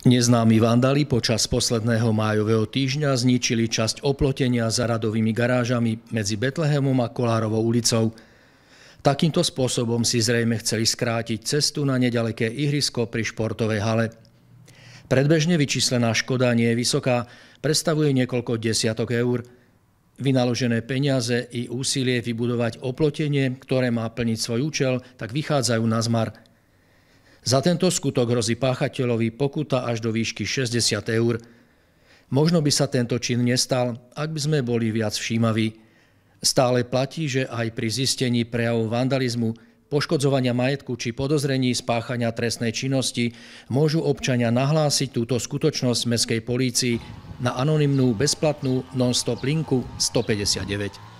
Neznámi vandali počas posledného májového týždňa zničili časť oplotenia za radovými garážami medzi Betlehemom a Kolárovou ulicou. Takýmto spôsobom si zrejme chceli skrátiť cestu na nedaleké ihrisko pri športovej hale. Predbežne vyčíslená škoda nie je vysoká, predstavuje niekoľko desiatok eur. Vynaložené peniaze i úsilie vybudovať oplotenie, ktoré má plniť svoj účel, tak vychádzajú na zmar – za tento skutok hrozí páchateľovi pokuta až do výšky 60 eur. Možno by sa tento čin nestal, ak by sme boli viac všímaví. Stále platí, že aj pri zistení prejavu vandalizmu, poškodzovania majetku či podozrení spáchania trestnej činnosti môžu občania nahlásiť túto skutočnosť mestskej polícii na anonymnú bezplatnú non-stop linku 159.